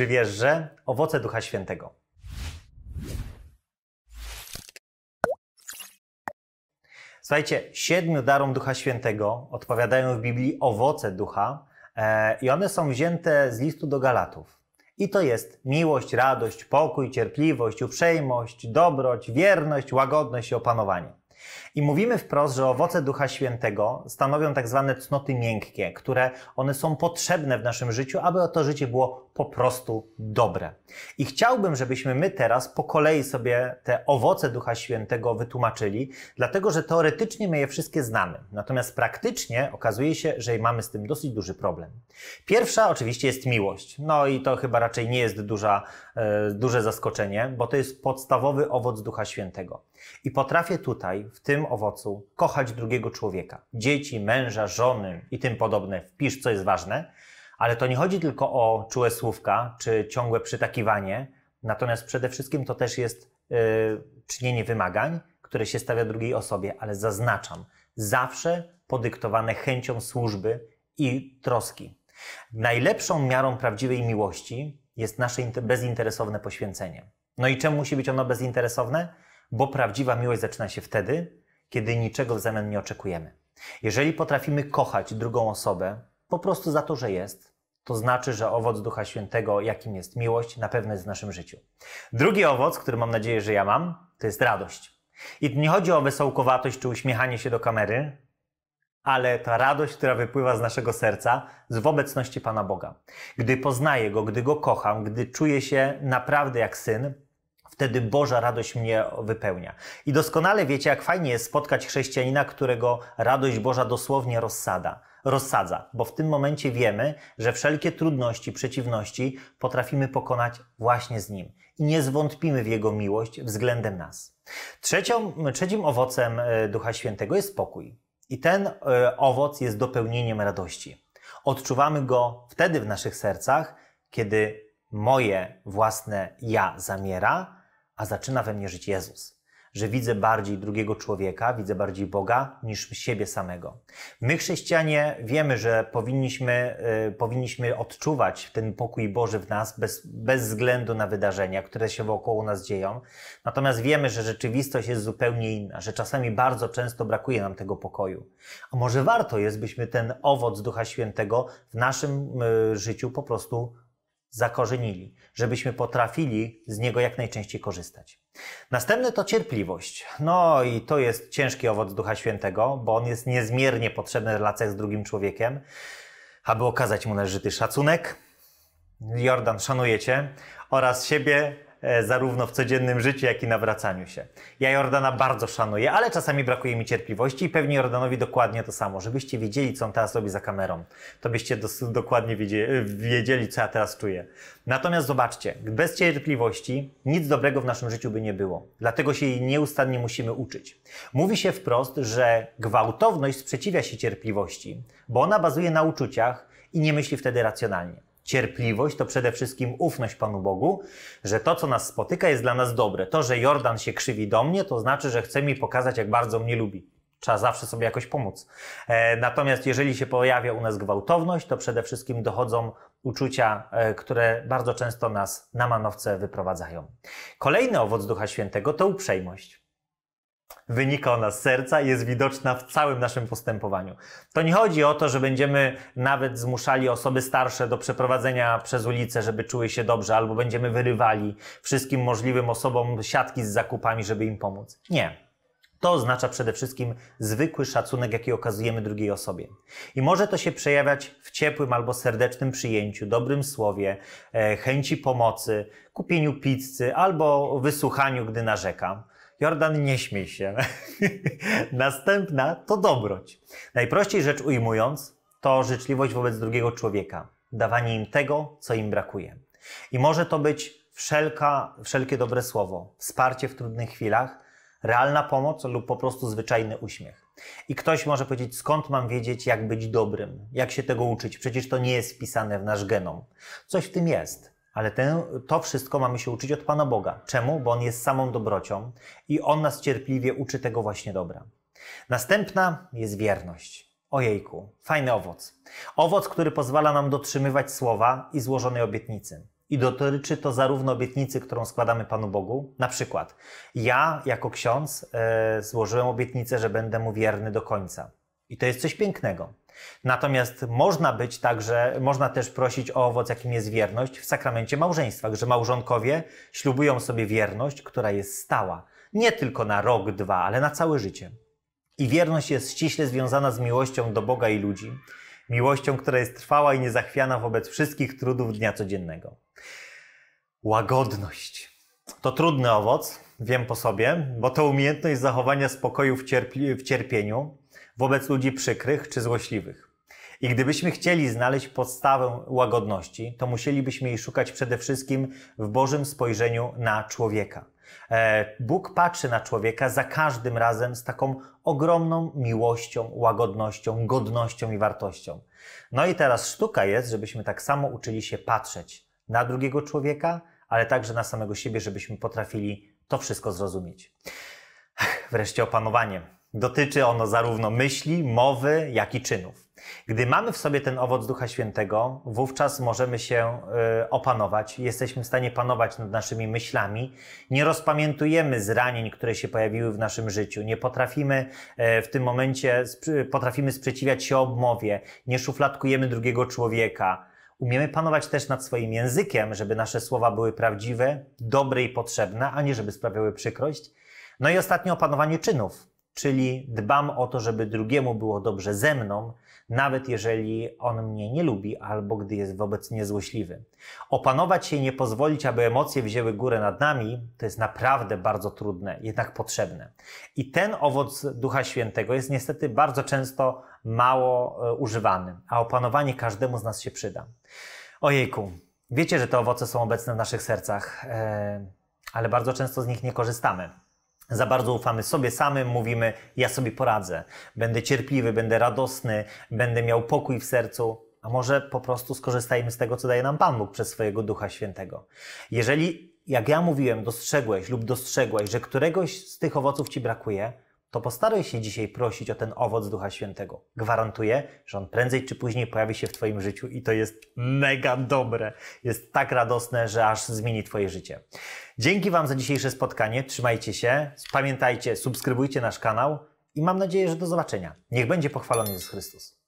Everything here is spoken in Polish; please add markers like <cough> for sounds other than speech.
Czy wiesz, że owoce Ducha Świętego? Słuchajcie, siedmiu darom Ducha Świętego odpowiadają w Biblii owoce Ducha e, i one są wzięte z listu do Galatów. I to jest miłość, radość, pokój, cierpliwość, uprzejmość, dobroć, wierność, łagodność i opanowanie. I mówimy wprost, że owoce Ducha Świętego stanowią tak zwane cnoty miękkie, które one są potrzebne w naszym życiu, aby to życie było po prostu dobre. I chciałbym, żebyśmy my teraz po kolei sobie te owoce Ducha Świętego wytłumaczyli, dlatego że teoretycznie my je wszystkie znamy. Natomiast praktycznie okazuje się, że mamy z tym dosyć duży problem. Pierwsza oczywiście jest miłość. No i to chyba raczej nie jest duża, e, duże zaskoczenie, bo to jest podstawowy owoc Ducha Świętego. I potrafię tutaj, w tym tym owocu kochać drugiego człowieka, dzieci, męża, żony i tym podobne. Wpisz, co jest ważne. Ale to nie chodzi tylko o czułe słówka czy ciągłe przytakiwanie, natomiast przede wszystkim to też jest yy, czynienie wymagań, które się stawia drugiej osobie, ale zaznaczam, zawsze podyktowane chęcią służby i troski. Najlepszą miarą prawdziwej miłości jest nasze bezinteresowne poświęcenie. No i czemu musi być ono bezinteresowne? Bo prawdziwa miłość zaczyna się wtedy, kiedy niczego w zamian nie oczekujemy. Jeżeli potrafimy kochać drugą osobę po prostu za to, że jest, to znaczy, że owoc Ducha Świętego, jakim jest miłość, na pewno jest w naszym życiu. Drugi owoc, który mam nadzieję, że ja mam, to jest radość. I nie chodzi o wesołkowatość czy uśmiechanie się do kamery, ale ta radość, która wypływa z naszego serca, z obecności Pana Boga. Gdy poznaję Go, gdy Go kocham, gdy czuję się naprawdę jak syn, wtedy Boża radość mnie wypełnia. I doskonale wiecie, jak fajnie jest spotkać chrześcijanina, którego radość Boża dosłownie rozsada rozsadza, bo w tym momencie wiemy, że wszelkie trudności, przeciwności potrafimy pokonać właśnie z Nim i nie zwątpimy w Jego miłość względem nas. Trzecią, trzecim owocem e, Ducha Świętego jest spokój. I ten e, owoc jest dopełnieniem radości. Odczuwamy go wtedy w naszych sercach, kiedy moje własne ja zamiera, a zaczyna we mnie żyć Jezus. Że widzę bardziej drugiego człowieka, widzę bardziej Boga niż siebie samego. My, chrześcijanie, wiemy, że powinniśmy, y, powinniśmy odczuwać ten pokój Boży w nas bez, bez względu na wydarzenia, które się wokół nas dzieją. Natomiast wiemy, że rzeczywistość jest zupełnie inna, że czasami bardzo często brakuje nam tego pokoju. A może warto jest, byśmy ten owoc Ducha Świętego w naszym y, życiu po prostu zakorzenili, żebyśmy potrafili z niego jak najczęściej korzystać. Następny to cierpliwość. No i to jest ciężki owoc Ducha Świętego, bo on jest niezmiernie potrzebny w relacjach z drugim człowiekiem, aby okazać mu należyty szacunek. Jordan, szanujecie oraz siebie E, zarówno w codziennym życiu, jak i nawracaniu się. Ja Jordana bardzo szanuję, ale czasami brakuje mi cierpliwości i pewnie Jordanowi dokładnie to samo. Żebyście wiedzieli, co on teraz robi za kamerą, to byście dokładnie wiedzieli, co ja teraz czuję. Natomiast zobaczcie, bez cierpliwości nic dobrego w naszym życiu by nie było. Dlatego się jej nieustannie musimy uczyć. Mówi się wprost, że gwałtowność sprzeciwia się cierpliwości, bo ona bazuje na uczuciach i nie myśli wtedy racjonalnie cierpliwość to przede wszystkim ufność Panu Bogu, że to, co nas spotyka, jest dla nas dobre. To, że Jordan się krzywi do mnie, to znaczy, że chce mi pokazać, jak bardzo mnie lubi. Trzeba zawsze sobie jakoś pomóc. E, natomiast jeżeli się pojawia u nas gwałtowność, to przede wszystkim dochodzą uczucia, e, które bardzo często nas na manowce wyprowadzają. Kolejny owoc Ducha Świętego to uprzejmość wynika ona z serca i jest widoczna w całym naszym postępowaniu. To nie chodzi o to, że będziemy nawet zmuszali osoby starsze do przeprowadzenia przez ulicę, żeby czuły się dobrze, albo będziemy wyrywali wszystkim możliwym osobom siatki z zakupami, żeby im pomóc. Nie. To oznacza przede wszystkim zwykły szacunek, jaki okazujemy drugiej osobie. I może to się przejawiać w ciepłym albo serdecznym przyjęciu, dobrym słowie, e, chęci pomocy, kupieniu pizzy albo wysłuchaniu, gdy narzeka. Jordan, nie śmiej się. <laughs> Następna to dobroć. Najprościej rzecz ujmując, to życzliwość wobec drugiego człowieka, dawanie im tego, co im brakuje. I może to być wszelka, wszelkie dobre słowo, wsparcie w trudnych chwilach, realna pomoc lub po prostu zwyczajny uśmiech. I ktoś może powiedzieć, skąd mam wiedzieć, jak być dobrym, jak się tego uczyć? Przecież to nie jest wpisane w nasz genom. Coś w tym jest. Ale ten, to wszystko mamy się uczyć od Pana Boga. Czemu? Bo On jest samą dobrocią i On nas cierpliwie uczy tego właśnie dobra. Następna jest wierność. Ojejku, fajny owoc. Owoc, który pozwala nam dotrzymywać słowa i złożonej obietnicy. I dotyczy to zarówno obietnicy, którą składamy Panu Bogu. Na przykład, ja jako ksiądz e, złożyłem obietnicę, że będę mu wierny do końca. I to jest coś pięknego. Natomiast można być także, można też prosić o owoc, jakim jest wierność w sakramencie małżeństwa, że małżonkowie ślubują sobie wierność, która jest stała. Nie tylko na rok, dwa, ale na całe życie. I wierność jest ściśle związana z miłością do Boga i ludzi, miłością, która jest trwała i niezachwiana wobec wszystkich trudów dnia codziennego. Łagodność. To trudny owoc, wiem po sobie, bo to umiejętność zachowania spokoju w, w cierpieniu, wobec ludzi przykrych czy złośliwych. I gdybyśmy chcieli znaleźć podstawę łagodności, to musielibyśmy jej szukać przede wszystkim w Bożym spojrzeniu na człowieka. E, Bóg patrzy na człowieka za każdym razem z taką ogromną miłością, łagodnością, godnością i wartością. No i teraz sztuka jest, żebyśmy tak samo uczyli się patrzeć na drugiego człowieka, ale także na samego siebie, żebyśmy potrafili to wszystko zrozumieć. Wreszcie opanowanie. Dotyczy ono zarówno myśli, mowy, jak i czynów. Gdy mamy w sobie ten owoc Ducha Świętego, wówczas możemy się y, opanować, jesteśmy w stanie panować nad naszymi myślami, nie rozpamiętujemy zranień, które się pojawiły w naszym życiu, nie potrafimy y, w tym momencie, potrafimy sprzeciwiać się obmowie, nie szufladkujemy drugiego człowieka, umiemy panować też nad swoim językiem, żeby nasze słowa były prawdziwe, dobre i potrzebne, a nie żeby sprawiały przykrość. No i ostatnio opanowanie czynów czyli dbam o to, żeby drugiemu było dobrze ze mną, nawet jeżeli on mnie nie lubi albo gdy jest wobec mnie złośliwy. Opanować się i nie pozwolić, aby emocje wzięły górę nad nami, to jest naprawdę bardzo trudne, jednak potrzebne. I ten owoc Ducha Świętego jest niestety bardzo często mało e, używany, a opanowanie każdemu z nas się przyda. Ojejku, wiecie, że te owoce są obecne w naszych sercach, e, ale bardzo często z nich nie korzystamy. Za bardzo ufamy sobie samym, mówimy: Ja sobie poradzę, będę cierpliwy, będę radosny, będę miał pokój w sercu. A może po prostu skorzystajmy z tego, co daje nam Pan Bóg przez swojego Ducha Świętego. Jeżeli, jak ja mówiłem, dostrzegłeś lub dostrzegłaś, że któregoś z tych owoców ci brakuje, to postaraj się dzisiaj prosić o ten owoc Ducha Świętego. Gwarantuję, że on prędzej czy później pojawi się w Twoim życiu i to jest mega dobre. Jest tak radosne, że aż zmieni Twoje życie. Dzięki Wam za dzisiejsze spotkanie. Trzymajcie się. Pamiętajcie, subskrybujcie nasz kanał i mam nadzieję, że do zobaczenia. Niech będzie pochwalony Jezus Chrystus.